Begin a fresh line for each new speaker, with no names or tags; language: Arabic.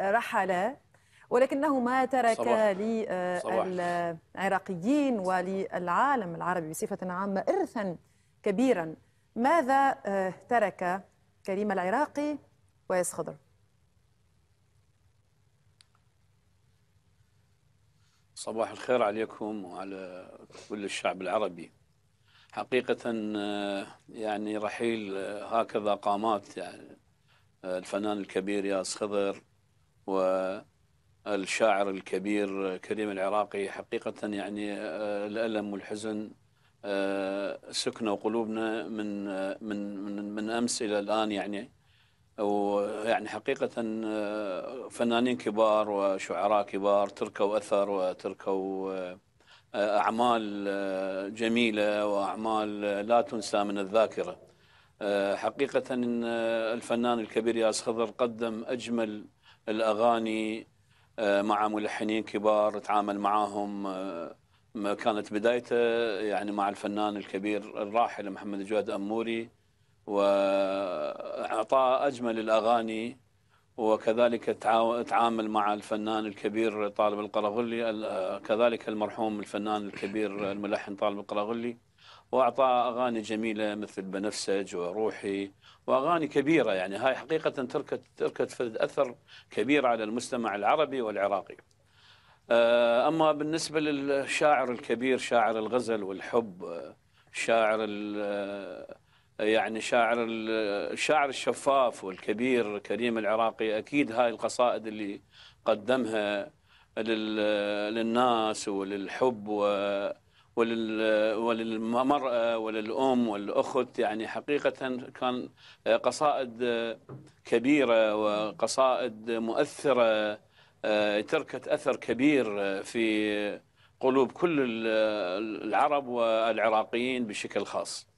رحلا ولكنهما تركا للعراقيين وللعالم العربي بصفة عامة إرثا كبيرا ماذا آه، ترك كريم العراقي وياس خضر
صباح الخير عليكم وعلى كل الشعب العربي حقيقة آه، يعني رحيل آه، هكذا قامات يعني الفنان الكبير ياس خضر والشاعر الكبير كريم العراقي حقيقة يعني آه، الألم والحزن آه، سكنوا قلوبنا من آه، من من, من أمس إلى الآن يعني ويعني حقيقة فنانين كبار وشعراء كبار تركوا أثر وتركوا أعمال جميلة وأعمال لا تنسى من الذاكرة آه، حقيقة إن آه، الفنان الكبير ياس خضر قدم أجمل الأغاني آه، مع ملحنين كبار تعامل معاهم كانت بدايته يعني مع الفنان الكبير الراحل محمد جواد أموري وأعطاه أجمل الأغاني وكذلك تعامل مع الفنان الكبير طالب القرغلي كذلك المرحوم الفنان الكبير الملحن طالب القرغلي واعطى اغاني جميله مثل بنفسج وروحي واغاني كبيره يعني هاي حقيقه تركت تركت فرد اثر كبير على المجتمع العربي والعراقي. آه، اما بالنسبه للشاعر الكبير شاعر الغزل والحب شاعر آه، يعني شاعر الشاعر الشفاف والكبير كريم العراقي اكيد هاي القصائد اللي قدمها للناس وللحب وللمرأة وللأم والأخت يعني حقيقة كان قصائد كبيرة وقصائد مؤثرة آه، تركت أثر كبير في قلوب كل العرب والعراقيين بشكل خاص